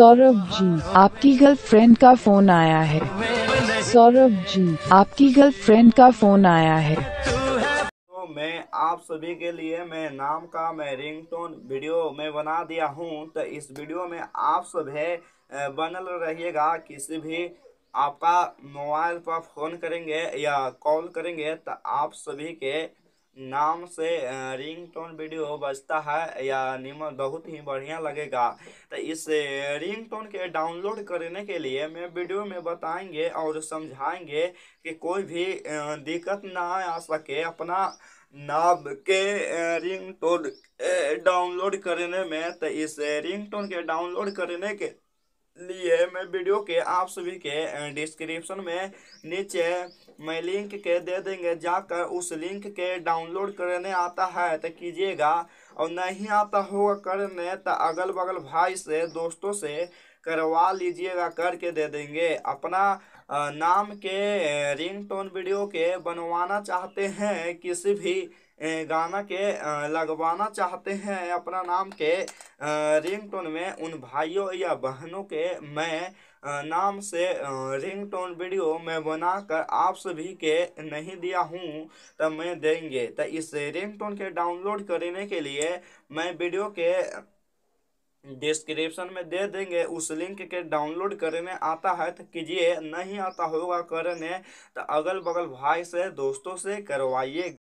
सौरभ जी आपकी गर्लफ्रेंड का फोन आया है सौरभ जी आपकी गर्लफ्रेंड का फोन आया है तो मैं आप सभी के लिए मैं नाम का मैं रिंगटोन वीडियो में बना दिया हूँ तो इस वीडियो में आप सब है बनल रहिएगा किसी भी आपका मोबाइल पर फ़ोन करेंगे या कॉल करेंगे तो आप सभी के नाम से रिंग टोन वीडियो बजता है या निमन बहुत ही बढ़िया लगेगा तो इस रिंग टोन के डाउनलोड करने के लिए मैं वीडियो में बताएंगे और समझाएंगे कि कोई भी दिक्कत ना आ सके अपना नाम के रिंग टोन डाउनलोड करने में तो इस रिंग टोन के डाउनलोड करने के लिए मैं वीडियो के आप सभी के डिस्क्रिप्शन में नीचे मैं लिंक के दे देंगे जाकर उस लिंक के डाउनलोड करने आता है तो कीजिएगा और नहीं आता होगा करने तो अगल बगल भाई से दोस्तों से करवा लीजिएगा करके दे देंगे अपना नाम के रिंगटोन वीडियो के बनवाना चाहते हैं किसी भी गाना के लगवाना चाहते हैं अपना नाम के रिंगटोन में उन भाइयों या बहनों के मैं नाम से रिंगटोन वीडियो मैं बनाकर आप सभी के नहीं दिया हूँ तब मैं देंगे तो इस रिंगटोन के डाउनलोड करने के लिए मैं वीडियो के डिस्क्रिप्शन में दे देंगे उस लिंक के डाउनलोड करने आता है तो कीजिए नहीं आता होगा करने तो अगल बगल भाई से दोस्तों से करवाइए